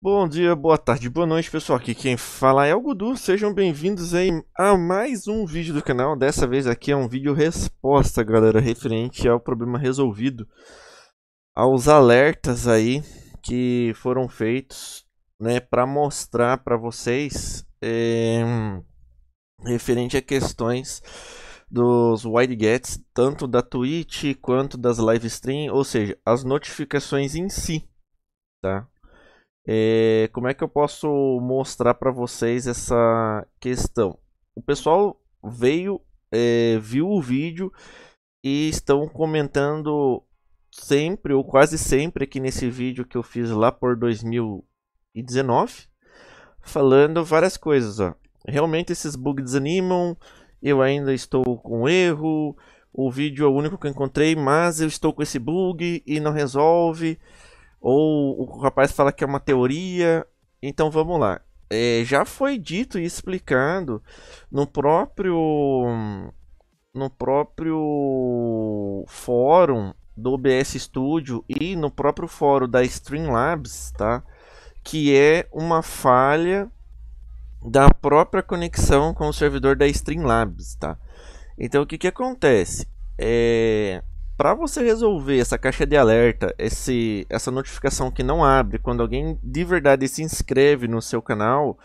Bom dia, boa tarde, boa noite pessoal, aqui quem fala é o Gudu, sejam bem-vindos aí a mais um vídeo do canal, dessa vez aqui é um vídeo resposta galera, referente ao problema resolvido, aos alertas aí que foram feitos, né, para mostrar para vocês, é, referente a questões dos wide gets, tanto da Twitch quanto das live stream, ou seja, as notificações em si, tá? É, como é que eu posso mostrar para vocês essa questão? O pessoal veio, é, viu o vídeo e estão comentando sempre ou quase sempre aqui nesse vídeo que eu fiz lá por 2019, falando várias coisas. Ó. Realmente esses bugs desanimam, eu ainda estou com erro, o vídeo é o único que eu encontrei, mas eu estou com esse bug e não resolve. Ou o rapaz fala que é uma teoria. Então vamos lá. É, já foi dito e explicado no próprio no próprio fórum do OBS Studio e no próprio fórum da Streamlabs, tá? Que é uma falha da própria conexão com o servidor da Streamlabs, tá? Então o que que acontece? É, para você resolver essa caixa de alerta, esse, essa notificação que não abre quando alguém de verdade se inscreve no seu canal,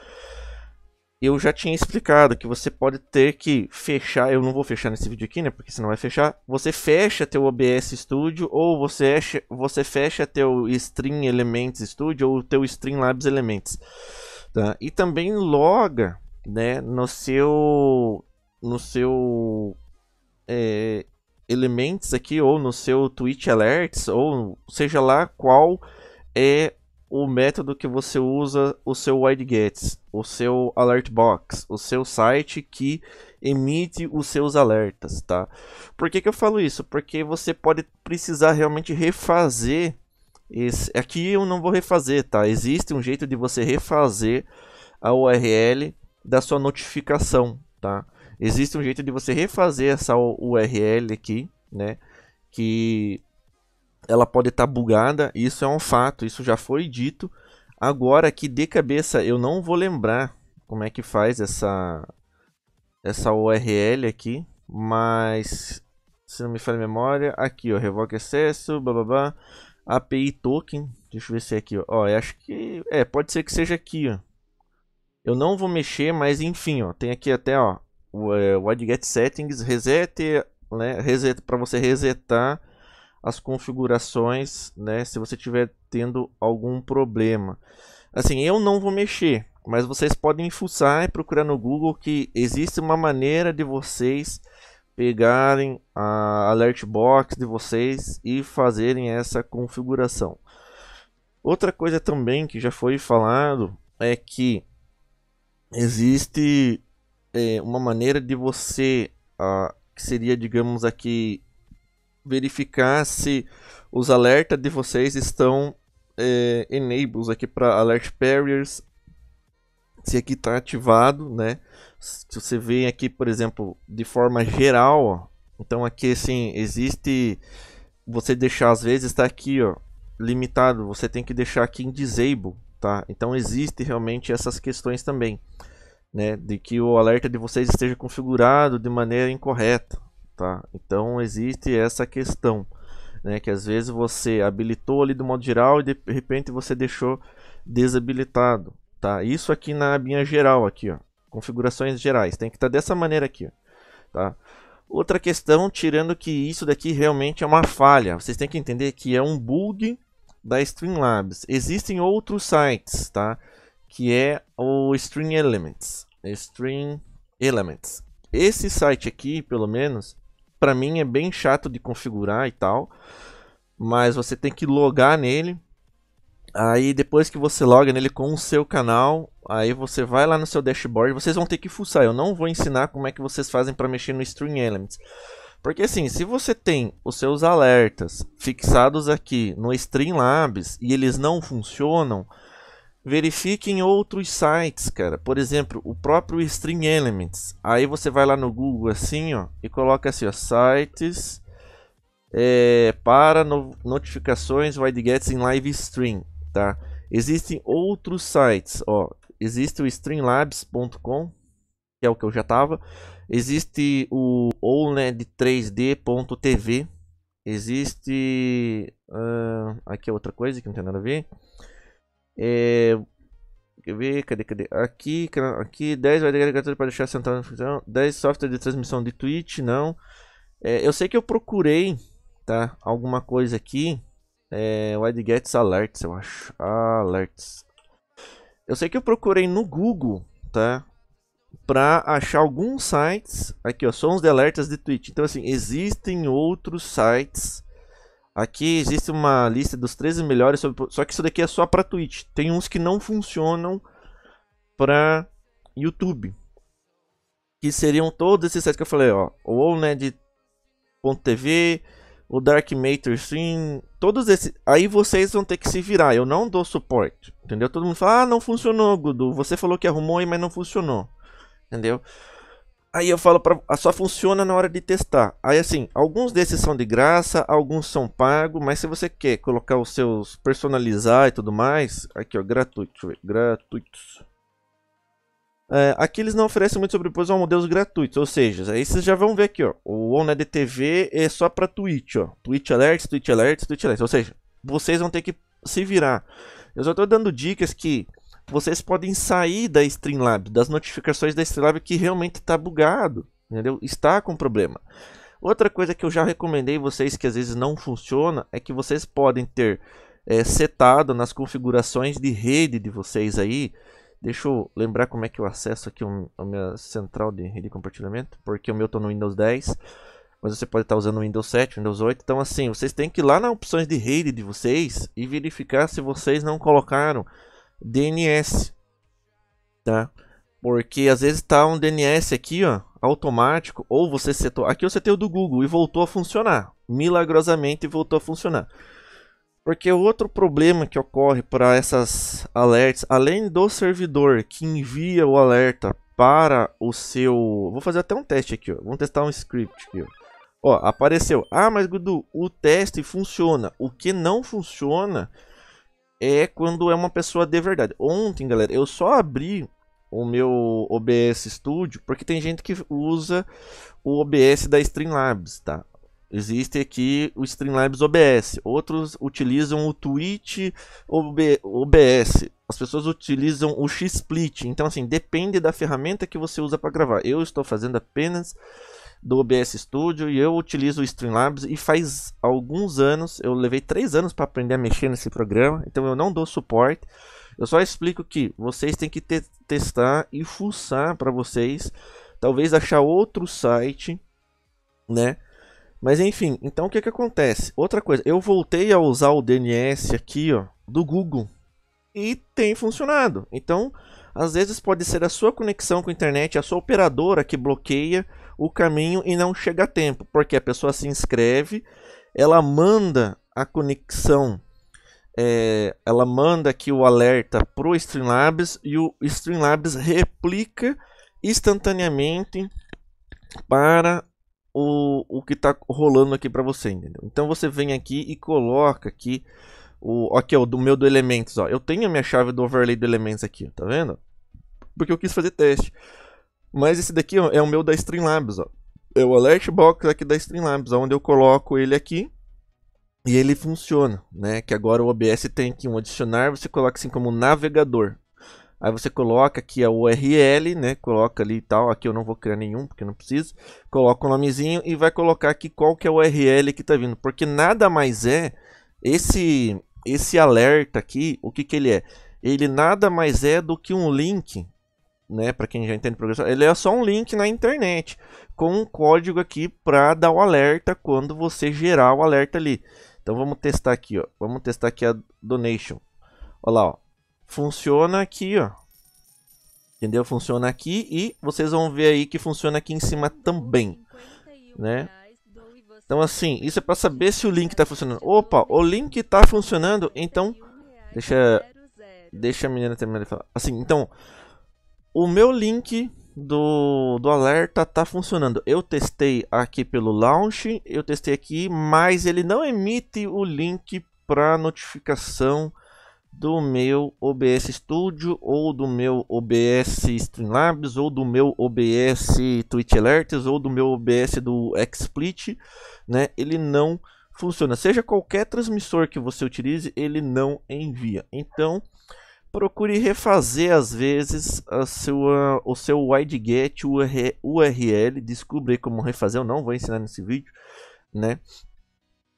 eu já tinha explicado que você pode ter que fechar, eu não vou fechar nesse vídeo aqui, né, porque senão vai fechar. Você fecha teu OBS Studio ou você fecha, você fecha teu Stream Elements Studio ou teu Streamlabs Elements, tá? E também loga, né, no seu no seu é, elementos aqui, ou no seu Twitch Alerts, ou seja lá qual é o método que você usa o seu WideGets, o seu Alert Box, o seu site que emite os seus alertas, tá? Por que, que eu falo isso? Porque você pode precisar realmente refazer esse... Aqui eu não vou refazer, tá? Existe um jeito de você refazer a URL da sua notificação, tá? Existe um jeito de você refazer essa URL aqui, né? Que ela pode estar tá bugada, isso é um fato, isso já foi dito. Agora aqui de cabeça eu não vou lembrar como é que faz essa essa URL aqui, mas se não me falha a memória, aqui ó, revoca acesso, blá, API token, deixa eu ver se é aqui, ó, ó acho que, é, pode ser que seja aqui, ó. Eu não vou mexer, mas enfim, ó, tem aqui até, ó, o é, Settings, reset né, reset, para você resetar as configurações, né, se você estiver tendo algum problema. Assim, eu não vou mexer, mas vocês podem fuçar e procurar no Google que existe uma maneira de vocês pegarem a alert box de vocês e fazerem essa configuração. Outra coisa também que já foi falado é que existe é, uma maneira de você, ah, que seria, digamos aqui, verificar se os alertas de vocês estão é, enables aqui para alert barriers, se aqui está ativado, né? Se você vê aqui, por exemplo, de forma geral, ó, então aqui assim, existe você deixar às vezes está aqui, ó, limitado, você tem que deixar aqui em disable, tá? Então existe realmente essas questões também né, de que o alerta de vocês esteja configurado de maneira incorreta, tá? Então existe essa questão, né, que às vezes você habilitou ali do modo geral e de repente você deixou desabilitado, tá? Isso aqui na abinha geral aqui, ó, configurações gerais, tem que estar tá dessa maneira aqui, ó, tá? Outra questão, tirando que isso daqui realmente é uma falha, vocês têm que entender que é um bug da Streamlabs. Existem outros sites, tá? que é o String Elements. String Elements. Esse site aqui, pelo menos, para mim é bem chato de configurar e tal, mas você tem que logar nele. Aí depois que você loga nele com o seu canal, aí você vai lá no seu dashboard, vocês vão ter que fuçar. Eu não vou ensinar como é que vocês fazem para mexer no String Elements. Porque assim, se você tem os seus alertas fixados aqui no Streamlabs e eles não funcionam, verifique em outros sites, cara. Por exemplo, o próprio String Elements. Aí você vai lá no Google assim, ó, e coloca assim, ó, sites é, para no, notificações widegets em live stream, tá? Existem outros sites, ó. Existe o streamlabs.com, que é o que eu já tava. Existe o OLED3D.tv. Existe uh, aqui é outra coisa que não tem nada a ver. É, quer ver? Cadê, cadê? Aqui, aqui 10 vai de gratuito para deixar central na função. 10 software de transmissão de Twitch, não. É, eu sei que eu procurei, tá? Alguma coisa aqui. É, Wide Gets Alerts, eu acho. Alerts. Eu sei que eu procurei no Google, tá? Pra achar alguns sites. Aqui, ó. Sons de alertas de Twitch. Então, assim, existem outros sites Aqui existe uma lista dos 13 melhores, sobre... só que isso daqui é só para Twitch. Tem uns que não funcionam para YouTube. Que seriam todos esses sites que eu falei, ó. O OLED.tv, o Dark Matter Stream, todos esses. Aí vocês vão ter que se virar, eu não dou suporte, entendeu? Todo mundo fala, ah, não funcionou, Gudu. Você falou que arrumou aí, mas não funcionou, entendeu? Aí eu falo para ah, só funciona na hora de testar. Aí assim, alguns desses são de graça, alguns são pagos, mas se você quer colocar os seus personalizar e tudo mais, aqui ó, gratuito, gratuitos. É, aqui eles não oferecem muito sobreposição a modelos gratuitos, ou seja, aí vocês já vão ver aqui, ó, o ONED é TV é só para Twitch, ó, Twitch Alerts, Twitch Alerts, Twitch Alerts, ou seja, vocês vão ter que se virar. Eu só estou dando dicas que vocês podem sair da Streamlab, das notificações da Streamlab que realmente está bugado, entendeu? Está com problema. Outra coisa que eu já recomendei vocês que às vezes não funciona é que vocês podem ter é, setado nas configurações de rede de vocês aí. Deixa eu lembrar como é que eu acesso aqui a minha central de rede de compartilhamento, porque o meu está no Windows 10, mas você pode estar tá usando o Windows 7, Windows 8. Então assim, vocês têm que ir lá nas opções de rede de vocês e verificar se vocês não colocaram DNS, tá? Porque às vezes tá um DNS aqui, ó, automático, ou você setou, aqui eu setei o do Google e voltou a funcionar, milagrosamente voltou a funcionar. Porque outro problema que ocorre para essas alertas, além do servidor que envia o alerta para o seu... Vou fazer até um teste aqui, ó. vamos testar um script aqui. Ó. ó apareceu. Ah, mas Gudu, o teste funciona. O que não funciona é quando é uma pessoa de verdade. Ontem, galera, eu só abri o meu OBS Studio porque tem gente que usa o OBS da Streamlabs, tá? Existe aqui o Streamlabs OBS. Outros utilizam o Twitch OBS. As pessoas utilizam o XSplit. Então, assim, depende da ferramenta que você usa para gravar. Eu estou fazendo apenas do OBS Studio e eu utilizo o Streamlabs e faz alguns anos, eu levei três anos para aprender a mexer nesse programa, então eu não dou suporte. Eu só explico que vocês têm que te testar e fuçar para vocês, talvez achar outro site, né? Mas enfim, então o que que acontece? Outra coisa, eu voltei a usar o DNS aqui, ó, do Google e tem funcionado. Então, às vezes pode ser a sua conexão com a internet, a sua operadora que bloqueia o caminho e não chega a tempo, porque a pessoa se inscreve, ela manda a conexão, é, ela manda aqui o alerta para o Streamlabs e o Streamlabs replica instantaneamente para o, o que está rolando aqui para você, entendeu? Então você vem aqui e coloca aqui o aqui ó, do meu do elementos, ó. Eu tenho a minha chave do overlay do elementos aqui, tá vendo? Porque eu quis fazer teste. Mas esse daqui ó, é o meu da Streamlabs, ó. É o Alert Box aqui da Streamlabs, onde eu coloco ele aqui e ele funciona, né? Que agora o OBS tem aqui um adicionar, você coloca assim como navegador. Aí você coloca aqui a URL, né? Coloca ali e tal. Aqui eu não vou criar nenhum, porque não preciso. Coloca o um nomezinho e vai colocar aqui qual que é a URL que tá vindo. Porque nada mais é esse esse alerta aqui, o que que ele é? Ele nada mais é do que um link né, para quem já entende programação, ele é só um link na internet com um código aqui para dar o alerta quando você gerar o alerta ali. Então vamos testar aqui, ó. Vamos testar aqui a donation. Olha lá, ó. Funciona aqui, ó. Entendeu? Funciona aqui e vocês vão ver aí que funciona aqui em cima também, né? Então assim, isso é para saber se o link está funcionando. Opa, o link está funcionando, então deixa deixa a menina terminar de falar. Assim, então o meu link do, do alerta tá funcionando. Eu testei aqui pelo launch, eu testei aqui, mas ele não emite o link para notificação do meu OBS Studio ou do meu OBS Streamlabs ou do meu OBS Twitch Alerts ou do meu OBS do XSplit, né? Ele não funciona. Seja qualquer transmissor que você utilize, ele não envia. Então, procure refazer às vezes a sua, o seu wideget URL, descubra como refazer, eu não vou ensinar nesse vídeo, né?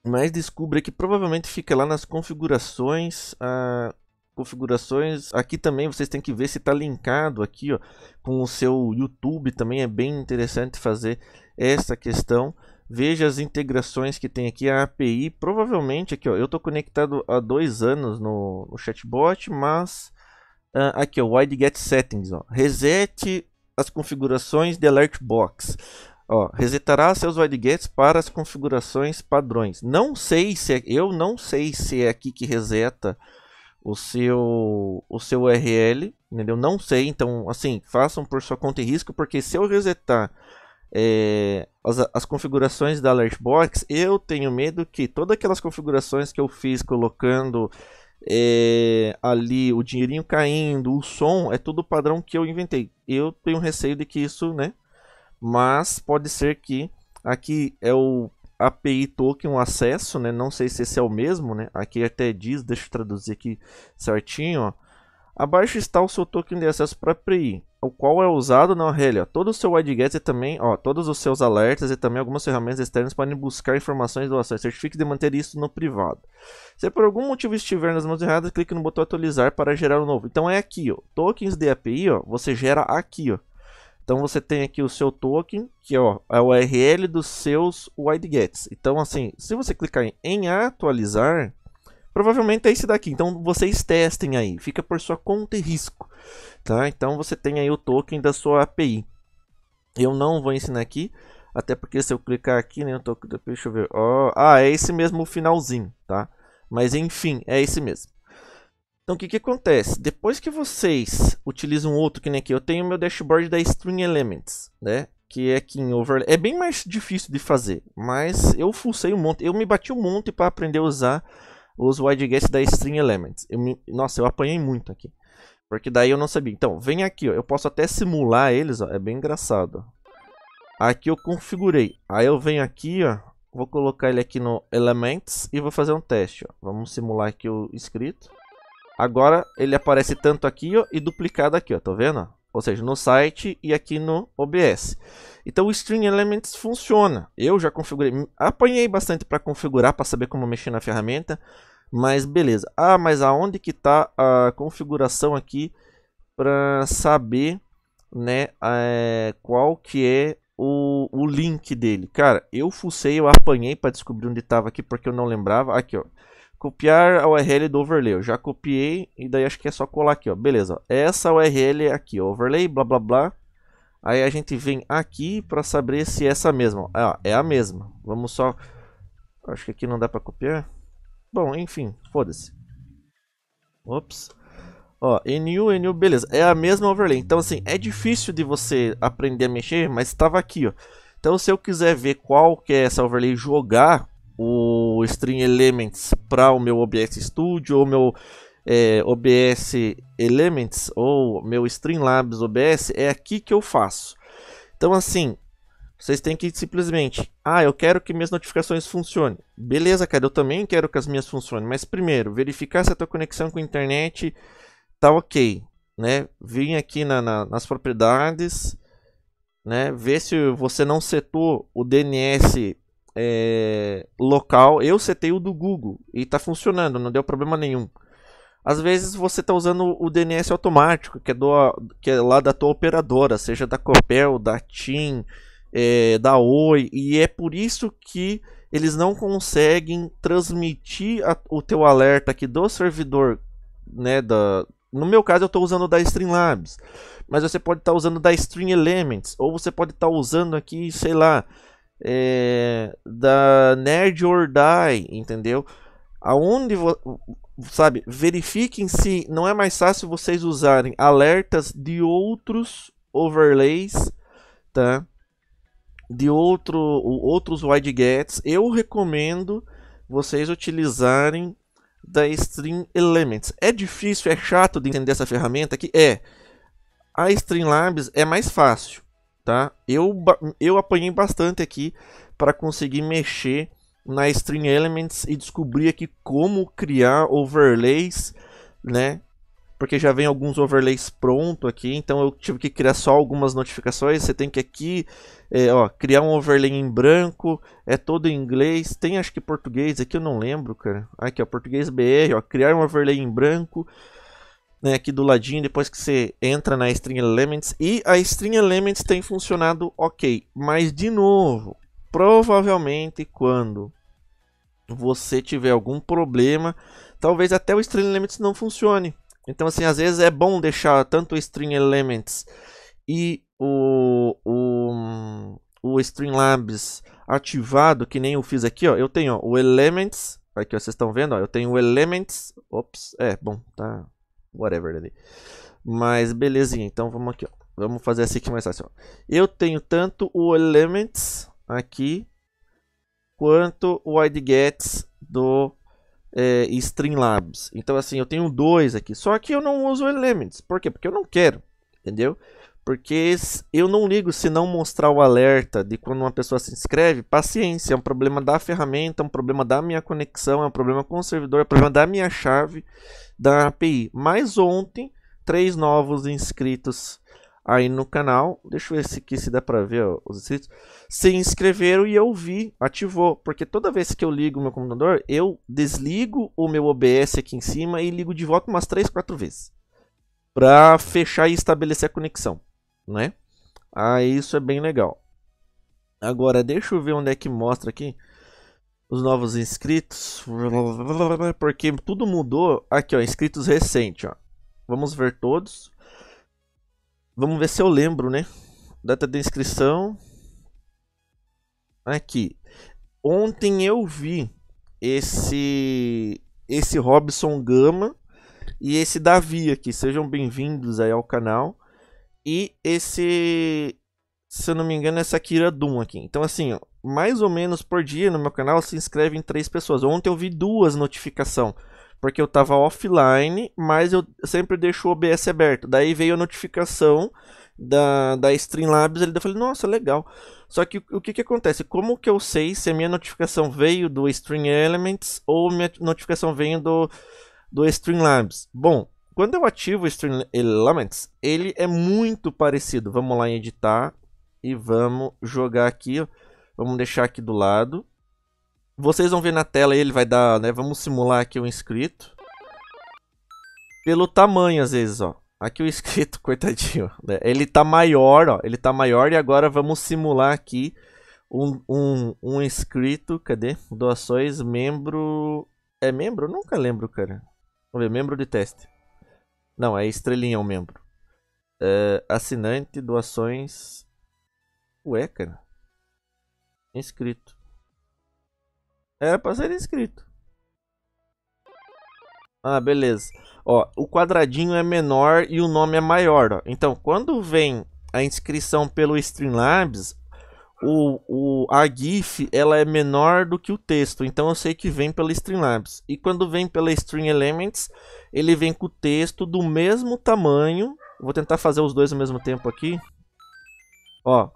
Mas descubra que provavelmente fica lá nas configurações, ah, configurações, aqui também vocês têm que ver se está linkado aqui ó, com o seu YouTube, também é bem interessante fazer essa questão, Veja as integrações que tem aqui a API. Provavelmente aqui, ó, eu estou conectado há dois anos no, no chatbot, mas uh, aqui, o wide get settings, ó, resete as configurações de box Ó, resetará seus wide widgets para as configurações padrões. Não sei se é, eu não sei se é aqui que reseta o seu o seu URL, entendeu? Não sei, então assim, façam por sua conta e risco, porque se eu resetar é, as, as, configurações da Alertbox, eu tenho medo que todas aquelas configurações que eu fiz colocando é, ali o dinheirinho caindo, o som, é tudo padrão que eu inventei. Eu tenho receio de que isso, né? Mas pode ser que aqui é o API token, o acesso, né? Não sei se esse é o mesmo, né? Aqui até diz, deixa eu traduzir aqui certinho, ó Abaixo está o seu token de acesso para API, o qual é usado na ORL. Todo o seu widget e também, ó, todos os seus alertas e também algumas ferramentas externas podem buscar informações do acesso. Certifique de manter isso no privado. Se por algum motivo estiver nas mãos erradas, clique no botão atualizar para gerar um novo. Então é aqui, ó. Tokens de API, ó, você gera aqui, ó. Então você tem aqui o seu token, que é, ó, é o URL dos seus widgets. Então assim, se você clicar em, em atualizar, Provavelmente é esse daqui. Então vocês testem aí. Fica por sua conta e risco. Tá? Então você tem aí o token da sua API. Eu não vou ensinar aqui. Até porque se eu clicar aqui, né, da API. deixa eu ver. Oh, ah, é esse mesmo finalzinho, tá? Mas enfim, é esse mesmo. Então o que, que acontece? Depois que vocês utilizam outro, que nem aqui, eu tenho meu dashboard da String Elements, né? Que é aqui em Overlay. É bem mais difícil de fazer, mas eu fucei um monte. Eu me bati um monte para aprender a usar os guess da String Elements. Eu me... Nossa, eu apanhei muito aqui. Porque daí eu não sabia. Então, vem aqui, ó. Eu posso até simular eles, ó. É bem engraçado, Aqui eu configurei. Aí eu venho aqui, ó. Vou colocar ele aqui no Elements e vou fazer um teste, ó. Vamos simular aqui o escrito. Agora ele aparece tanto aqui, ó, e duplicado aqui, ó. Tá vendo? ou seja, no site e aqui no OBS. Então o Stream Elements funciona. Eu já configurei, apanhei bastante para configurar, para saber como mexer na ferramenta, mas beleza. Ah, mas aonde que está a configuração aqui para saber, né, é, qual que é o, o link dele? Cara, eu fucei, eu apanhei para descobrir onde estava aqui porque eu não lembrava. Aqui, ó copiar a URL do overlay. Eu já copiei e daí acho que é só colar aqui, ó. Beleza, essa URL é aqui, overlay, blá blá blá. Aí a gente vem aqui para saber se é essa mesma. Ah, é a mesma. Vamos só... Acho que aqui não dá para copiar. Bom, enfim, foda-se. Ops. Ó, new, new, beleza. É a mesma overlay. Então, assim, é difícil de você aprender a mexer, mas estava aqui, ó. Então, se eu quiser ver qual que é essa overlay jogar o Stream Elements para o meu OBS Studio, ou meu é, OBS Elements, ou meu Streamlabs OBS, é aqui que eu faço. Então assim, vocês têm que simplesmente, ah, eu quero que minhas notificações funcionem. Beleza, cara, eu também quero que as minhas funcionem, mas primeiro, verificar se a tua conexão com a internet tá ok, né? Vim aqui na, na, nas propriedades, né? Ver se você não setou o DNS é, local. Eu setei o do Google e está funcionando, não deu problema nenhum. Às vezes você está usando o DNS automático, que é, do, que é lá da tua operadora, seja da Copel, da TIM, é, da Oi, e é por isso que eles não conseguem transmitir a, o teu alerta aqui do servidor, né, da, no meu caso, eu estou usando da Streamlabs. Mas você pode estar tá usando da Stream Elements. Ou você pode estar tá usando aqui, sei lá, é, da Nerd or Die, entendeu? Aonde, sabe, verifiquem se não é mais fácil vocês usarem alertas de outros overlays, tá? De outro, outros widegets. Eu recomendo vocês utilizarem da Stream Elements. É difícil, é chato de entender essa ferramenta aqui? É. A Streamlabs é mais fácil tá? Eu, eu apanhei bastante aqui para conseguir mexer na String Elements e descobrir aqui como criar overlays, né? Porque já vem alguns overlays pronto aqui, então eu tive que criar só algumas notificações. Você tem que aqui, é, ó, criar um overlay em branco, é todo em inglês. Tem acho que português aqui, eu não lembro, cara. Aqui, ó, português BR, ó, criar um overlay em branco, né, aqui do ladinho, depois que você entra na String Elements. E a String Elements tem funcionado ok. Mas, de novo, provavelmente quando você tiver algum problema, talvez até o String Elements não funcione. Então, assim, às vezes é bom deixar tanto o String Elements e o, o, o Streamlabs ativado, que nem eu fiz aqui, ó. Eu tenho ó, o Elements, aqui ó, vocês estão vendo, ó, eu tenho o Elements, ops, é, bom, tá, whatever ali. É Mas belezinha, então vamos aqui, ó. Vamos fazer assim que é mais fácil. Ó. Eu tenho tanto o elements aqui quanto o idgets do é, Streamlabs. Então assim, eu tenho dois aqui. Só que eu não uso elements. Por quê? Porque eu não quero, entendeu? Porque eu não ligo se não mostrar o alerta de quando uma pessoa se inscreve. Paciência, é um problema da ferramenta, é um problema da minha conexão, é um problema com o servidor, é um problema da minha chave da API. Mas ontem, três novos inscritos aí no canal. Deixa eu ver se aqui se dá para ver ó, os inscritos. Se inscreveram e eu vi, ativou. Porque toda vez que eu ligo o meu computador, eu desligo o meu OBS aqui em cima e ligo de volta umas três, quatro vezes. Para fechar e estabelecer a conexão né? Aí isso é bem legal. Agora, deixa eu ver onde é que mostra aqui os novos inscritos, porque tudo mudou. Aqui, ó, inscritos recentes, ó. Vamos ver todos. Vamos ver se eu lembro, né? Data de inscrição. Aqui. Ontem eu vi esse esse Robson Gama e esse Davi aqui. Sejam bem-vindos aí ao canal e esse, se eu não me engano, essa é Kira Doom aqui. Então assim, ó, mais ou menos por dia no meu canal se inscrevem três pessoas. Ontem eu vi duas notificações, porque eu tava offline, mas eu sempre deixo o OBS aberto. Daí veio a notificação da, da Streamlabs, ele eu falei, nossa, legal. Só que o que que acontece? Como que eu sei se a minha notificação veio do Stream Elements ou minha notificação veio do, do Streamlabs? Bom, quando eu ativo o Stream Elements, ele é muito parecido. Vamos lá em editar e vamos jogar aqui. Ó. Vamos deixar aqui do lado. Vocês vão ver na tela, ele vai dar, né? Vamos simular aqui o inscrito. Pelo tamanho, às vezes, ó. Aqui o inscrito, coitadinho. Né? Ele tá maior, ó. Ele tá maior e agora vamos simular aqui um, um, um inscrito. Cadê? Doações, membro... É membro? nunca lembro, cara. Vamos ver, membro de teste. Não, é estrelinha o um membro. Uh, assinante, doações. Ué, cara. Inscrito. Era pra ser inscrito. Ah, beleza. Ó, o quadradinho é menor e o nome é maior. Ó. Então, quando vem a inscrição pelo Streamlabs, o, o, a GIF ela é menor do que o texto, então eu sei que vem pela Streamlabs. E quando vem pela Stream Elements, ele vem com o texto do mesmo tamanho. Vou tentar fazer os dois ao mesmo tempo aqui. Ó,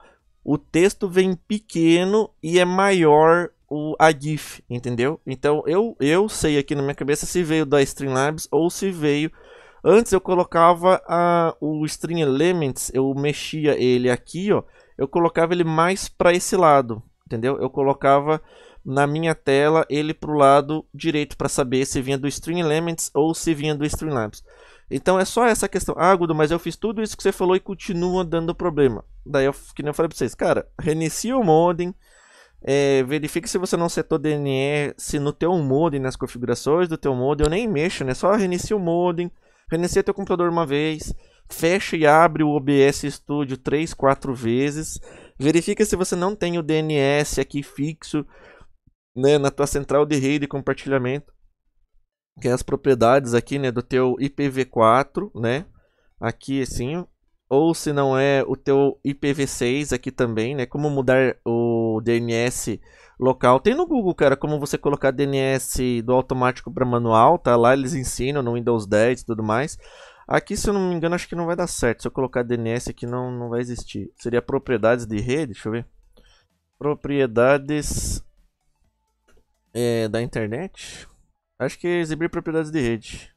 o texto vem pequeno e é maior o, a GIF, entendeu? Então eu, eu sei aqui na minha cabeça se veio da Streamlabs ou se veio. Antes eu colocava a, o Stream Elements, eu mexia ele aqui, ó eu colocava ele mais para esse lado, entendeu? Eu colocava na minha tela ele para o lado direito para saber se vinha do String Elements ou se vinha do Streamlabs. Então é só essa questão. Ah, Gudo, mas eu fiz tudo isso que você falou e continua dando problema. Daí eu, que nem eu falei para vocês, cara, reinicia o modem, é, verifique se você não setou DNE, se no teu modem, nas configurações do teu modem, eu nem mexo, né? Só reinicia o modem, reinicia teu computador uma vez, fecha e abre o OBS Studio 3, 4 vezes. Verifica se você não tem o DNS aqui fixo né, na tua central de rede e compartilhamento, que é as propriedades aqui né, do teu IPv4, né? Aqui assim, ou se não é o teu IPv6 aqui também, né? Como mudar o DNS local. Tem no Google, cara, como você colocar DNS do automático para manual, tá? Lá eles ensinam no Windows 10 e tudo mais. Aqui, se eu não me engano, acho que não vai dar certo. Se eu colocar DNS aqui, não, não vai existir. Seria propriedades de rede, deixa eu ver. Propriedades é, da internet. Acho que é exibir propriedades de rede.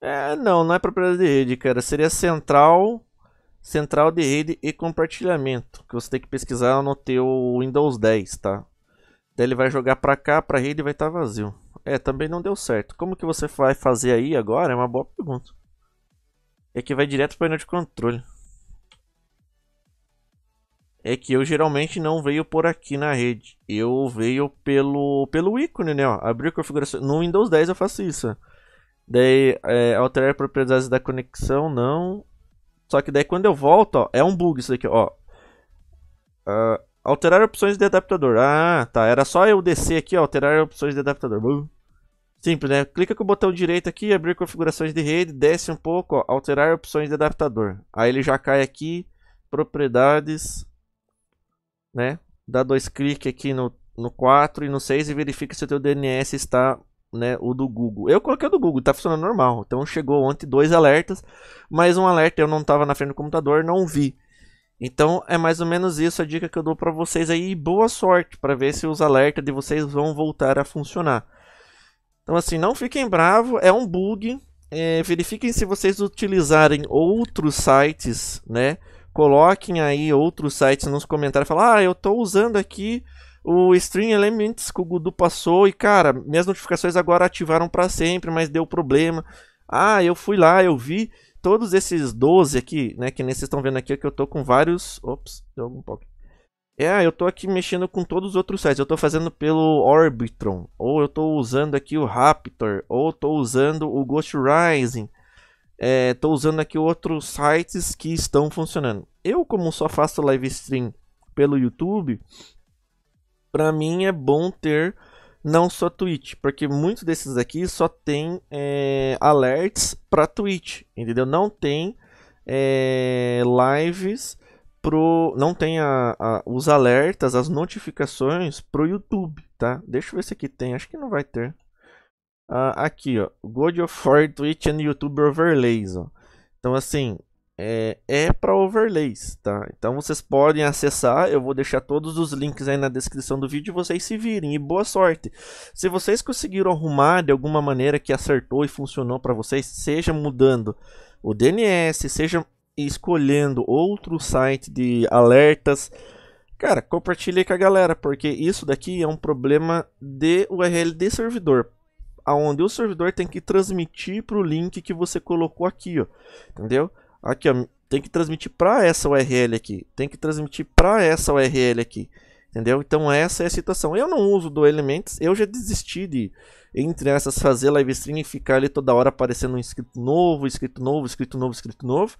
É, não, não é propriedade de rede, cara. Seria central, central de rede e compartilhamento, que você tem que pesquisar no teu Windows 10, tá? Daí ele vai jogar pra cá, pra rede e vai estar tá vazio. É, também não deu certo. Como que você vai fazer aí agora? É uma boa pergunta. É que vai direto para o painel de controle. É que eu geralmente não veio por aqui na rede. Eu veio pelo, pelo ícone, né? Ó, abrir configuração. No Windows 10 eu faço isso. Daí, é, alterar propriedades da conexão, não. Só que daí quando eu volto, ó, é um bug isso aqui, ó. Uh, Alterar opções de adaptador. Ah, tá. Era só eu descer aqui, ó, alterar opções de adaptador. Simples, né? Clica com o botão direito aqui, abrir configurações de rede, desce um pouco, ó, alterar opções de adaptador. Aí ele já cai aqui, propriedades, né? Dá dois cliques aqui no, no 4 e no 6 e verifica se o teu DNS está, né, o do Google. Eu coloquei o do Google, tá funcionando normal. Então chegou ontem dois alertas, mas um alerta eu não estava na frente do computador, não vi. Então é mais ou menos isso a dica que eu dou para vocês aí. E boa sorte para ver se os alertas de vocês vão voltar a funcionar. Então assim, não fiquem bravos, é um bug. É, verifiquem se vocês utilizarem outros sites, né? Coloquem aí outros sites nos comentários. Fala, ah, eu estou usando aqui o Stream Elements que o Gudu passou e cara, minhas notificações agora ativaram para sempre, mas deu problema. Ah, eu fui lá, eu vi todos esses 12 aqui, né? Que nem vocês estão vendo aqui, é que eu tô com vários. Ops, deu algum pau. É, ah, eu tô aqui mexendo com todos os outros sites. Eu tô fazendo pelo Orbitron, ou eu tô usando aqui o Raptor, ou tô usando o Ghost Rising. É, tô usando aqui outros sites que estão funcionando. Eu, como só faço live stream pelo YouTube, para mim é bom ter não só Twitch, porque muitos desses aqui só tem é, alerts para Twitch, entendeu? Não tem é, lives pro, não tem a, a, os alertas, as notificações pro YouTube, tá? Deixa eu ver se aqui tem, acho que não vai ter. Ah, aqui, ó, God of War Twitch and YouTube Overlays, ó. Então assim, é, é para overlays, tá? Então vocês podem acessar, eu vou deixar todos os links aí na descrição do vídeo e vocês se virem. E boa sorte! Se vocês conseguiram arrumar de alguma maneira que acertou e funcionou para vocês, seja mudando o DNS, seja escolhendo outro site de alertas, cara, compartilhe com a galera, porque isso daqui é um problema de URL de servidor aonde o servidor tem que transmitir para o link que você colocou aqui, ó, entendeu? Aqui, ó, tem que transmitir para essa URL aqui, tem que transmitir para essa URL aqui. Entendeu? Então essa é a situação. Eu não uso do Elements, eu já desisti de entre essas fazer live stream e ficar ali toda hora aparecendo um inscrito novo, inscrito novo, inscrito novo, inscrito novo.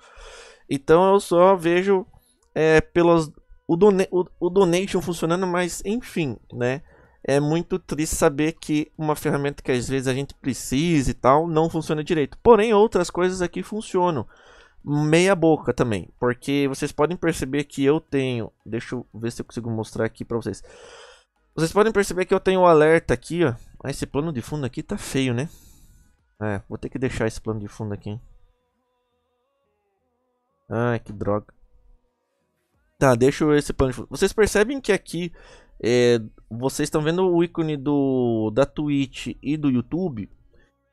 Então eu só vejo é, pelos o, dona, o, o donation funcionando, mas enfim, né? É muito triste saber que uma ferramenta que às vezes a gente precisa e tal não funciona direito. Porém outras coisas aqui funcionam meia boca também, porque vocês podem perceber que eu tenho, deixa eu ver se eu consigo mostrar aqui para vocês. Vocês podem perceber que eu tenho um alerta aqui, ó. Ah, esse plano de fundo aqui tá feio, né? É, vou ter que deixar esse plano de fundo aqui. Hein? Ai, que droga. Tá, deixa esse plano de fundo. Vocês percebem que aqui é, vocês estão vendo o ícone do da Twitch e do YouTube?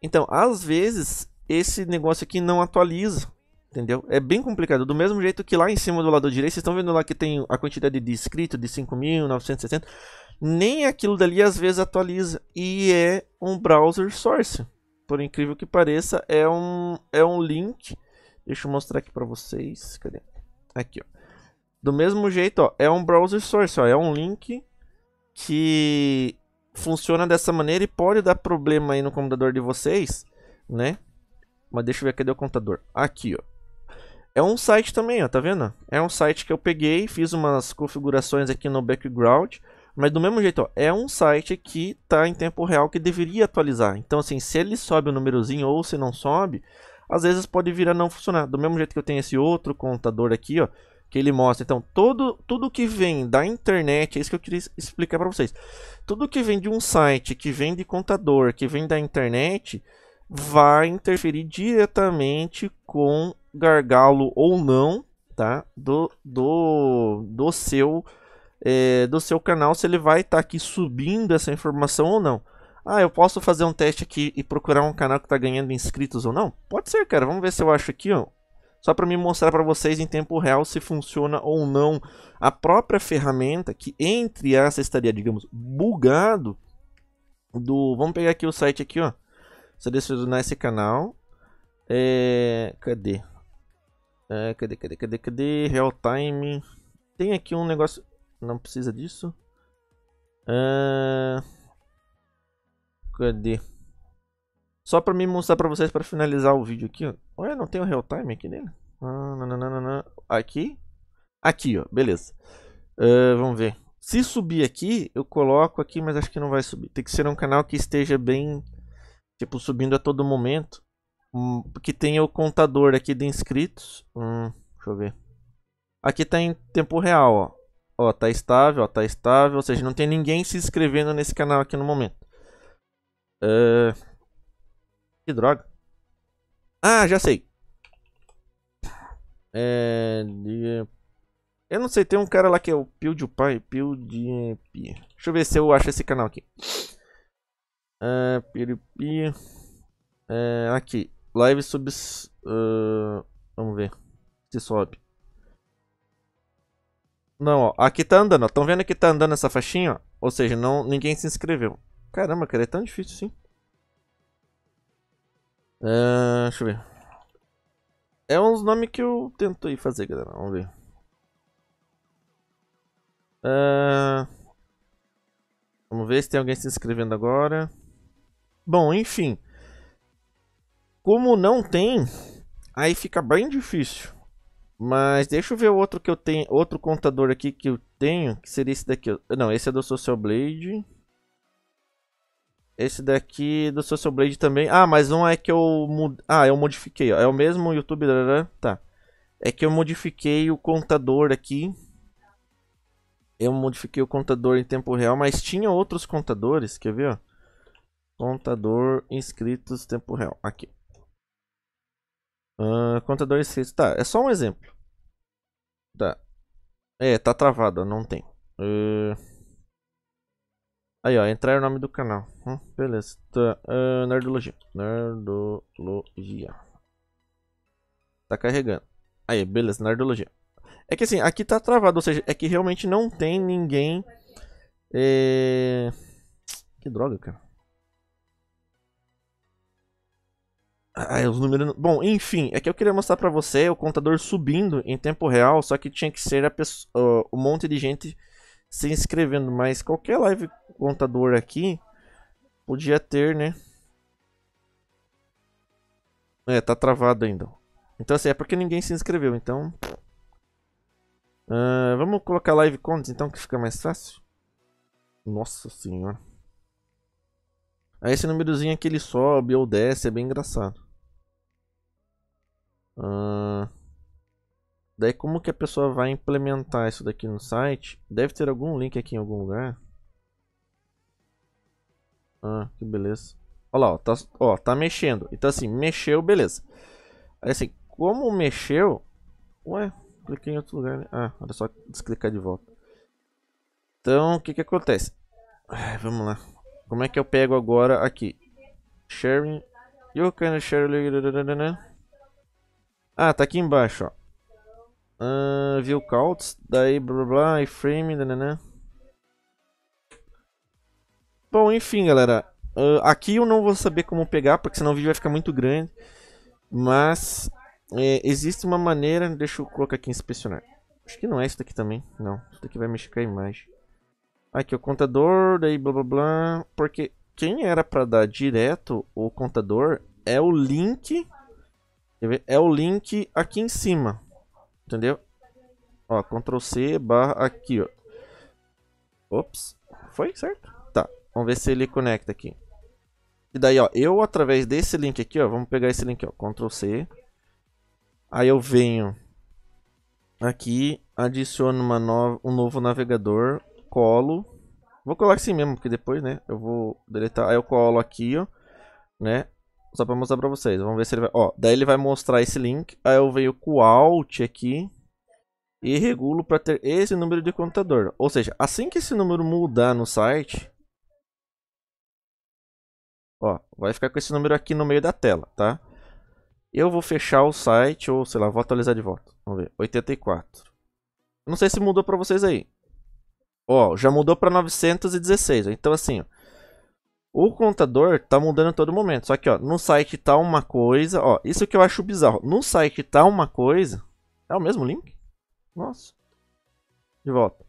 Então, às vezes esse negócio aqui não atualiza. Entendeu? É bem complicado. Do mesmo jeito que lá em cima do lado direito, vocês estão vendo lá que tem a quantidade de inscritos de 5.960. Nem aquilo dali às vezes atualiza. E é um browser source. Por incrível que pareça, é um, é um link. Deixa eu mostrar aqui para vocês. Cadê? Aqui, ó. Do mesmo jeito, ó, é um browser source, ó, é um link que funciona dessa maneira e pode dar problema aí no computador de vocês, né? Mas deixa eu ver, cadê o computador? Aqui, ó. É um site também, ó, tá vendo? É um site que eu peguei, fiz umas configurações aqui no background, mas do mesmo jeito, ó, é um site que tá em tempo real que deveria atualizar. Então, assim, se ele sobe o númerozinho ou se não sobe, às vezes pode vir a não funcionar. Do mesmo jeito que eu tenho esse outro contador aqui, ó, que ele mostra. Então, todo, tudo que vem da internet, é isso que eu queria explicar para vocês. Tudo que vem de um site, que vem de contador, que vem da internet, vai interferir diretamente com gargalo ou não, tá? Do, do, do seu é, do seu canal se ele vai estar tá aqui subindo essa informação ou não. Ah, eu posso fazer um teste aqui e procurar um canal que está ganhando inscritos ou não? Pode ser, cara. Vamos ver se eu acho aqui, ó. Só para me mostrar para vocês em tempo real se funciona ou não a própria ferramenta que entre essa estaria, digamos, bugado do, vamos pegar aqui o site aqui, ó. Selecionar esse canal. É, cadê? É, cadê, cadê, cadê, cadê? Real time. Tem aqui um negócio. Não precisa disso. É... Cadê? Só pra me mostrar pra vocês pra finalizar o vídeo aqui. Ué, não tem o real time aqui nele? Ah, não, não, não, não, Aqui. Aqui, ó. Beleza. Uh, vamos ver. Se subir aqui, eu coloco aqui, mas acho que não vai subir. Tem que ser um canal que esteja bem, tipo, subindo a todo momento. Hum, que tem o contador aqui de inscritos. Hum, deixa eu ver. Aqui tá em tempo real, ó. Ó, tá estável, ó, tá estável. Ou seja, não tem ninguém se inscrevendo nesse canal aqui no momento. Uh... Que droga. Ah, já sei. É... Eu não sei, tem um cara lá que é o PewDiePie, PewDiePie. Deixa eu ver se eu acho esse canal aqui. É, uh, É, aqui. Live subs. Uh, ah, vamos ver se sobe. Não, ó. Aqui tá andando, ó. Tão vendo que tá andando essa faixinha, ó? Ou seja, não, ninguém se inscreveu. Caramba, cara, é tão difícil assim. Uh, deixa eu ver. É uns nomes que eu tento fazer, galera. Vamos ver. Uh, vamos ver se tem alguém se inscrevendo agora. Bom, enfim. Como não tem, aí fica bem difícil. Mas deixa eu ver outro que eu tenho, outro contador aqui que eu tenho, que seria esse daqui. Não, esse é do Social Blade. Esse daqui do Social Blade também. Ah, mas um é que eu mud... ah, eu modifiquei, ó. É o mesmo YouTube, tá. É que eu modifiquei o contador aqui. Eu modifiquei o contador em tempo real, mas tinha outros contadores, quer ver, ó? Contador inscritos tempo real, aqui. Uh, contador escrito. Tá, é só um exemplo. Tá. É, tá travado, não tem. Uh... Aí, ó, entrar é o nome do canal. Hum, beleza. Tá, uh, nerdologia. Nerdologia. Tá carregando. Aí, beleza, nerdologia. É que assim, aqui tá travado, ou seja, é que realmente não tem ninguém. É... Que droga, cara. Ai, ah, os números. Bom, enfim, é que eu queria mostrar para você o contador subindo em tempo real, só que tinha que ser a pessoa, um monte de gente se inscrevendo, mas qualquer live contador aqui podia ter, né? É, tá travado ainda. Então assim, é porque ninguém se inscreveu, então. Uh, vamos colocar live contas então que fica mais fácil. Nossa senhora. Aí esse númerozinho aqui ele sobe ou desce, é bem engraçado. Uh, daí como que a pessoa vai implementar isso daqui no site? Deve ter algum link aqui em algum lugar. Ah, que beleza. Olha lá, ó, tá, ó, tá mexendo. Então assim, mexeu, beleza. Aí assim, como mexeu... Ué, cliquei em outro lugar. Né? Ah, era só desclicar de volta. Então, o que que acontece? vamos lá. Como é que eu pego agora aqui? Sharing. You can share... Ah, tá aqui embaixo, ó. Uh, view counts, daí blá blá, iframe, né? né, né. Bom, enfim, galera. Uh, aqui eu não vou saber como pegar, porque senão o vídeo vai ficar muito grande. Mas é, existe uma maneira... Deixa eu colocar aqui inspecionar. Acho que não é isso daqui também. Não, isso daqui vai mexer com a imagem. Aqui o contador, daí blá blá blá. Porque quem era pra dar direto o contador é o link é o link aqui em cima. Entendeu? Ó, Ctrl C barra aqui, ó. Ops. Foi, certo? Tá. Vamos ver se ele conecta aqui. E daí, ó, eu através desse link aqui, ó, vamos pegar esse link, ó, Ctrl C. Aí eu venho aqui, adiciono uma no um novo navegador, colo. Vou colocar assim mesmo, porque depois, né, eu vou deletar. Aí eu colo aqui, ó, né, só pra mostrar pra vocês. Vamos ver se ele vai... Ó, daí ele vai mostrar esse link. Aí eu venho com o Alt aqui. E regulo pra ter esse número de computador. Ou seja, assim que esse número mudar no site... Ó, vai ficar com esse número aqui no meio da tela, tá? Eu vou fechar o site, ou sei lá, vou atualizar de volta. Vamos ver, 84. Não sei se mudou pra vocês aí. Ó, já mudou pra 916. Então assim, ó. O contador tá mudando a todo momento. Só que, ó, no site tá uma coisa, ó, isso que eu acho bizarro. No site tá uma coisa, é o mesmo link? Nossa. De volta.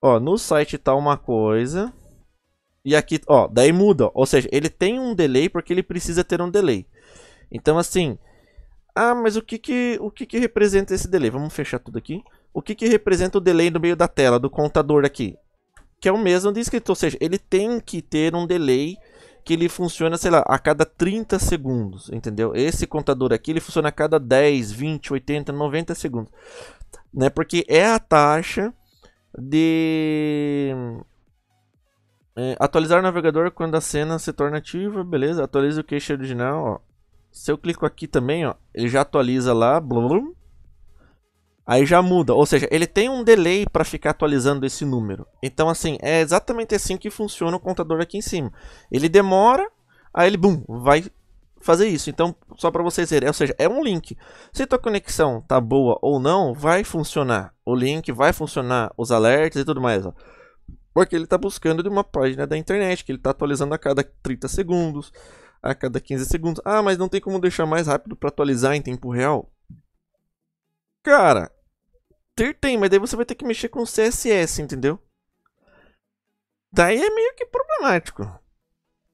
Ó, no site tá uma coisa, e aqui, ó, daí muda. Ou seja, ele tem um delay porque ele precisa ter um delay. Então, assim, ah, mas o que que, o que, que representa esse delay? Vamos fechar tudo aqui. O que, que representa o delay no meio da tela do contador aqui? que é o mesmo de escrito. Ou seja, ele tem que ter um delay que ele funciona, sei lá, a cada 30 segundos, entendeu? Esse contador aqui, ele funciona a cada 10, 20, 80, 90 segundos. Né? Porque é a taxa de é, atualizar o navegador quando a cena se torna ativa, beleza? Atualiza o cache original, ó. Se eu clico aqui também, ó, ele já atualiza lá, blum blum, Aí já muda, ou seja, ele tem um delay para ficar atualizando esse número. Então, assim, é exatamente assim que funciona o contador aqui em cima. Ele demora, aí ele, bum, vai fazer isso. Então, só para vocês verem, ou seja, é um link. Se tua conexão tá boa ou não, vai funcionar. O link vai funcionar, os alertas e tudo mais, ó. Porque ele está buscando de uma página da internet, que ele está atualizando a cada 30 segundos, a cada 15 segundos. Ah, mas não tem como deixar mais rápido para atualizar em tempo real? Cara, ter tem, mas daí você vai ter que mexer com CSS, entendeu? Daí é meio que problemático,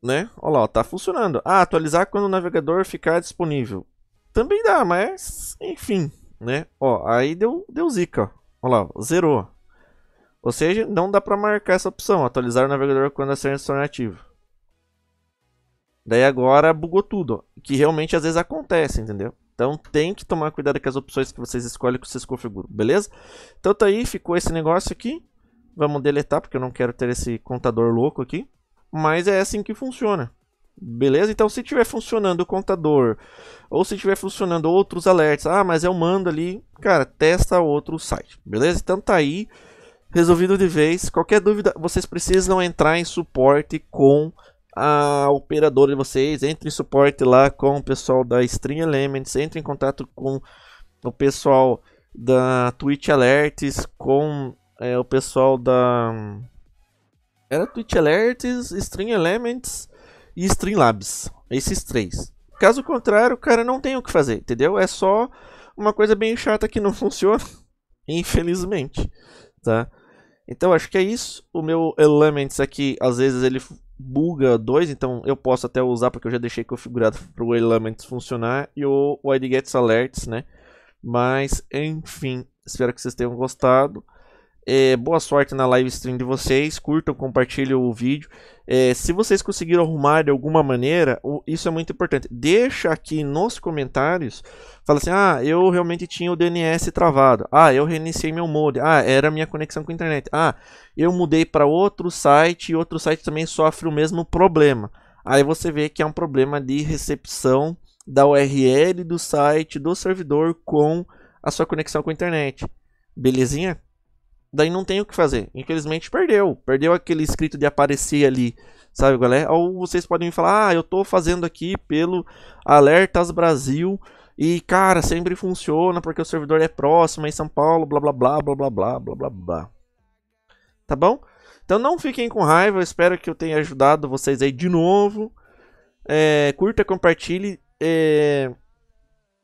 né? Olha lá, ó, tá funcionando. Ah, atualizar quando o navegador ficar disponível. Também dá, mas enfim, né? Ó, aí deu, deu zica, ó. Olha lá, zerou. Ou seja, não dá pra marcar essa opção, atualizar o navegador quando a senha estiver ativo. Daí agora bugou tudo, que realmente às vezes acontece, entendeu? Então tem que tomar cuidado com as opções que vocês escolhem, que vocês configuram, beleza? Então tá aí, ficou esse negócio aqui. Vamos deletar, porque eu não quero ter esse contador louco aqui. Mas é assim que funciona. Beleza? Então, se tiver funcionando o contador, ou se tiver funcionando outros alertas, ah, mas eu mando ali, cara, testa outro site. Beleza? Então tá aí, resolvido de vez. Qualquer dúvida, vocês precisam entrar em suporte com a operadora de vocês, entre em suporte lá com o pessoal da String Elements, entre em contato com o pessoal da Twitch Alerts, com é, o pessoal da. Era Twitch Alerts, String Elements e Streamlabs. Esses três. Caso contrário, o cara não tem o que fazer, entendeu? É só uma coisa bem chata que não funciona, infelizmente, tá? Então acho que é isso. O meu Elements aqui, às vezes ele buga 2, então eu posso até usar porque eu já deixei configurado para o Elements funcionar e o Wide Gets Alerts, né? Mas enfim, espero que vocês tenham gostado. É, boa sorte na live stream de vocês, curtam, compartilhem o vídeo. É, se vocês conseguiram arrumar de alguma maneira, isso é muito importante. Deixa aqui nos comentários, fala assim, ah, eu realmente tinha o DNS travado. Ah, eu reiniciei meu modem. Ah, era minha conexão com a internet. Ah, eu mudei para outro site e outro site também sofre o mesmo problema. Aí você vê que é um problema de recepção da URL do site, do servidor com a sua conexão com a internet. Belezinha? Daí não tem o que fazer. Infelizmente perdeu. Perdeu aquele escrito de aparecer ali. Sabe galera é? Ou vocês podem me falar: ah, eu tô fazendo aqui pelo Alertas Brasil. E cara, sempre funciona porque o servidor é próximo em São Paulo, blá blá blá blá blá blá blá blá blá. Tá bom? Então não fiquem com raiva, eu espero que eu tenha ajudado vocês aí de novo. É, curta, compartilhe. É...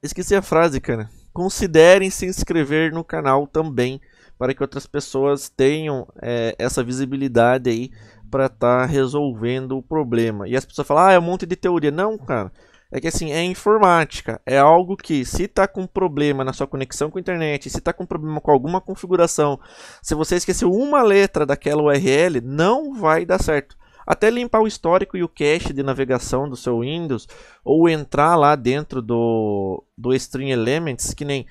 Esqueci a frase, cara. Considerem se inscrever no canal também para que outras pessoas tenham é, essa visibilidade aí para estar tá resolvendo o problema. E as pessoas falam, ah, é um monte de teoria. Não, cara. É que assim, é informática. É algo que, se está com problema na sua conexão com a internet, se está com problema com alguma configuração, se você esqueceu uma letra daquela URL, não vai dar certo. Até limpar o histórico e o cache de navegação do seu Windows, ou entrar lá dentro do, do String Elements, que nem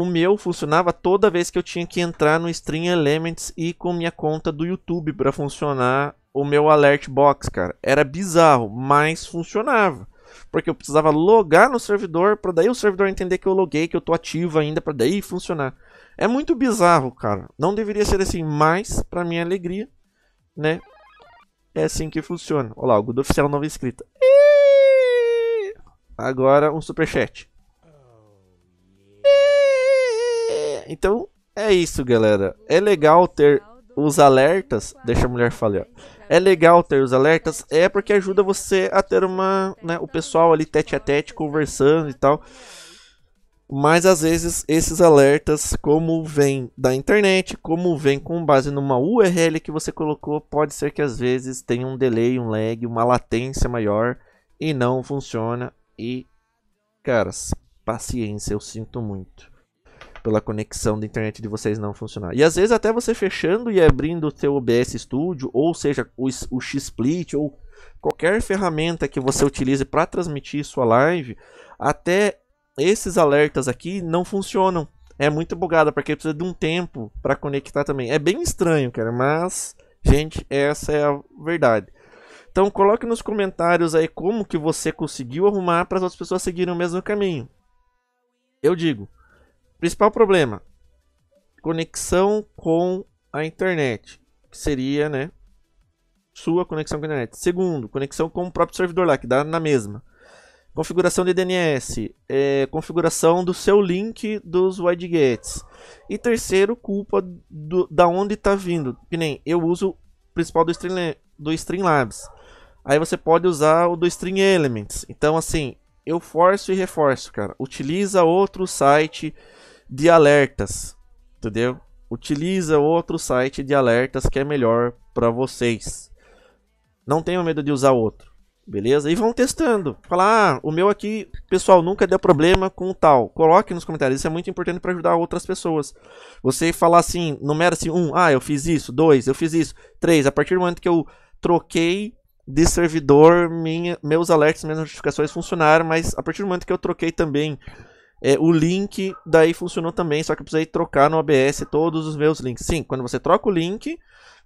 o meu funcionava toda vez que eu tinha que entrar no Stream Elements e com minha conta do YouTube para funcionar o meu alert box, cara. Era bizarro, mas funcionava. Porque eu precisava logar no servidor para daí o servidor entender que eu loguei, que eu tô ativo ainda para daí funcionar. É muito bizarro, cara. Não deveria ser assim, mas para minha alegria, né? É assim que funciona. Olha lá, o Gudo Oficial nova inscrita. Agora um super chat. Então, é isso, galera. É legal ter os alertas. Deixa a mulher falar. É legal ter os alertas, é porque ajuda você a ter uma. Né, o pessoal ali tete a tete conversando e tal. Mas às vezes esses alertas, como vem da internet, como vem com base numa URL que você colocou, pode ser que às vezes tenha um delay, um lag, uma latência maior e não funciona. E, caras, paciência, eu sinto muito pela conexão da internet de vocês não funcionar. E às vezes até você fechando e abrindo o seu OBS Studio, ou seja, o, o XSplit, ou qualquer ferramenta que você utilize para transmitir sua live, até esses alertas aqui não funcionam. É muito bugada, porque precisa de um tempo para conectar também. É bem estranho, cara, mas, gente, essa é a verdade. Então coloque nos comentários aí como que você conseguiu arrumar para as outras pessoas seguirem o mesmo caminho. Eu digo, Principal problema: conexão com a internet, que seria, né, sua conexão com a internet. Segundo, conexão com o próprio servidor lá, que dá na mesma. Configuração de DNS, é, configuração do seu link dos widgets. E terceiro, culpa do, da onde está vindo. Que nem eu uso o principal do, Stream, do Streamlabs. Aí você pode usar o do String Elements. Então, assim, eu forço e reforço, cara. Utiliza outro site de alertas, entendeu? Utiliza outro site de alertas que é melhor para vocês. Não tenham medo de usar outro, beleza? E vão testando. Falar, ah, o meu aqui, pessoal, nunca deu problema com tal. Coloque nos comentários, isso é muito importante para ajudar outras pessoas. Você falar assim, numera-se um, ah, eu fiz isso, dois, eu fiz isso, três. A partir do momento que eu troquei de servidor, minha, meus alertas, minhas notificações funcionaram, mas a partir do momento que eu troquei também é, o link daí funcionou também, só que eu precisei trocar no OBS todos os meus links. Sim, quando você troca o link,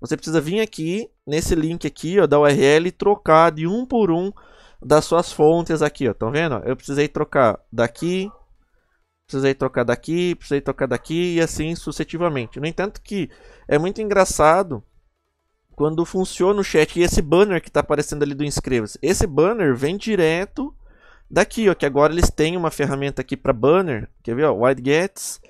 você precisa vir aqui, nesse link aqui, ó, da URL, e trocar de um por um das suas fontes aqui, ó. Estão vendo? Eu precisei trocar daqui, precisei trocar daqui, precisei trocar daqui e assim sucessivamente. No entanto que é muito engraçado quando funciona o chat e esse banner que está aparecendo ali do inscreva-se. Esse banner vem direto Daqui, ó, que agora eles têm uma ferramenta aqui para banner. Quer ver, ó, wide gets,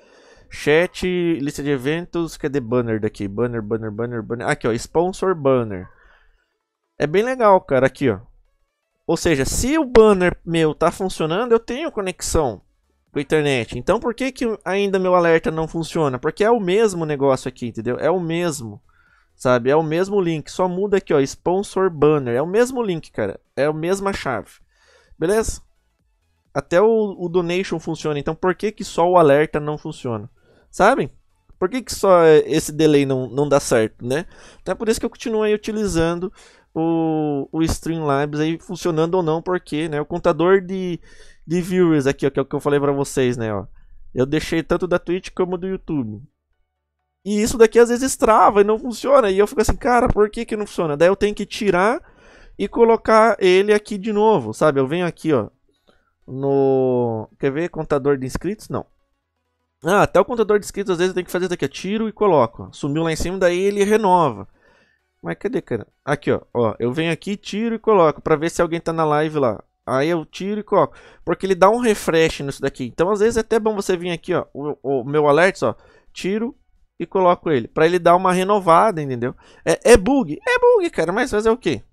chat, lista de eventos, cadê banner daqui? Banner, banner, banner, banner. Aqui, ó, sponsor banner. É bem legal, cara, aqui, ó. Ou seja, se o banner meu tá funcionando, eu tenho conexão com a internet. Então por que, que ainda meu alerta não funciona? Porque é o mesmo negócio aqui, entendeu? É o mesmo, sabe? É o mesmo link, só muda aqui, ó, sponsor banner. É o mesmo link, cara. É a mesma chave. Beleza? Até o, o donation funciona, então por que, que só o alerta não funciona? Sabem? Por que, que só é, esse delay não, não dá certo, né? Então é por isso que eu continuo aí utilizando o, o Streamlabs aí funcionando ou não, porque né, o contador de, de viewers aqui, ó, que é o que eu falei para vocês, né? Ó, eu deixei tanto da Twitch como do YouTube. E isso daqui às vezes trava e não funciona. E eu fico assim, cara, por que que não funciona? Daí eu tenho que tirar e colocar ele aqui de novo, sabe? Eu venho aqui, ó, no. Quer ver? Contador de inscritos? Não. Ah, até o contador de inscritos às vezes tem que fazer daqui, ó. Tiro e coloco. Sumiu lá em cima, daí ele renova. Mas cadê, cara? Aqui, ó. ó eu venho aqui, tiro e coloco. Pra ver se alguém tá na live lá. Aí eu tiro e coloco. Porque ele dá um refresh nisso daqui. Então, às vezes, é até bom você vir aqui, ó. O, o meu alerta, ó. Tiro e coloco ele. Pra ele dar uma renovada, entendeu? É, é bug? É bug, cara. Mas fazer o quê?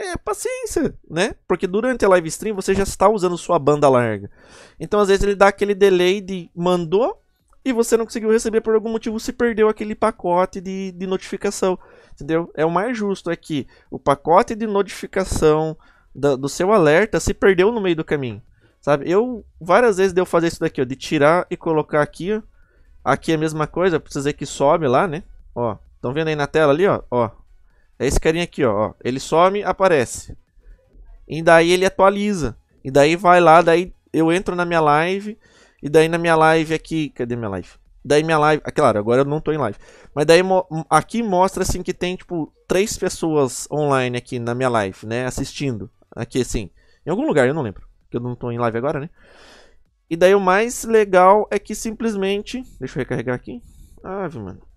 É paciência, né? Porque durante a live stream você já está usando sua banda larga. Então às vezes ele dá aquele delay de mandou e você não conseguiu receber por algum motivo, se perdeu aquele pacote de, de notificação. Entendeu? É o mais justo, é que o pacote de notificação da, do seu alerta se perdeu no meio do caminho. Sabe? Eu várias vezes deu fazer isso daqui, ó, de tirar e colocar aqui, ó. Aqui é a mesma coisa, precisa que sobe lá, né? Ó, estão vendo aí na tela ali, ó, ó, é esse carinha aqui, ó. Ele some, aparece. E daí ele atualiza. E daí vai lá, daí eu entro na minha live. E daí na minha live aqui. Cadê minha live? Daí minha live. Ah, claro, agora eu não tô em live. Mas daí aqui mostra assim que tem, tipo, três pessoas online aqui na minha live, né? Assistindo. Aqui, assim. Em algum lugar, eu não lembro. Porque eu não tô em live agora, né? E daí o mais legal é que simplesmente. Deixa eu recarregar aqui. Ah, mano.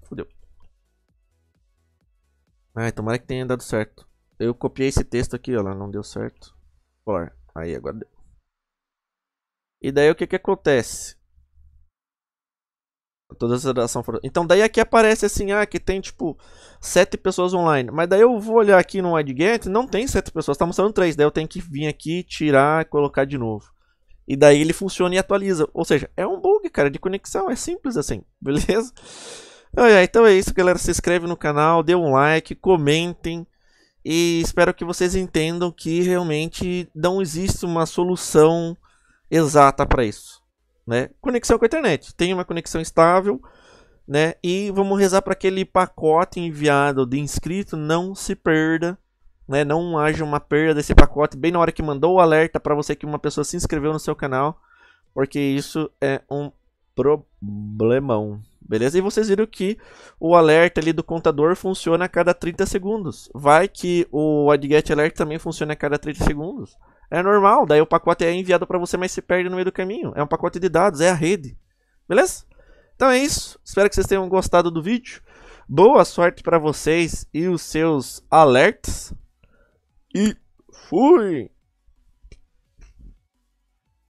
Ah, tomara que tenha dado certo. Eu copiei esse texto aqui, olha, não deu certo. For. Aí, agora deu. E daí o que que acontece? Todas as ação foram... Então daí aqui aparece assim, ah, que tem tipo sete pessoas online. Mas daí eu vou olhar aqui no AdGet, não tem sete pessoas, tá mostrando três. Daí eu tenho que vir aqui, tirar, colocar de novo. E daí ele funciona e atualiza. Ou seja, é um bug, cara, de conexão. É simples assim, beleza? Ah, é, então é isso, galera. Se inscreve no canal, dê um like, comentem. E espero que vocês entendam que realmente não existe uma solução exata para isso. Né? Conexão com a internet. Tem uma conexão estável. Né? E vamos rezar para aquele pacote enviado de inscrito não se perda. Né? Não haja uma perda desse pacote bem na hora que mandou o alerta para você que uma pessoa se inscreveu no seu canal. Porque isso é um problemão beleza? E vocês viram que o alerta ali do contador funciona a cada 30 segundos. Vai que o addget alert também funciona a cada 30 segundos. É normal, daí o pacote é enviado para você, mas se perde no meio do caminho. É um pacote de dados, é a rede. Beleza? Então é isso. Espero que vocês tenham gostado do vídeo. Boa sorte para vocês e os seus alertas. E fui!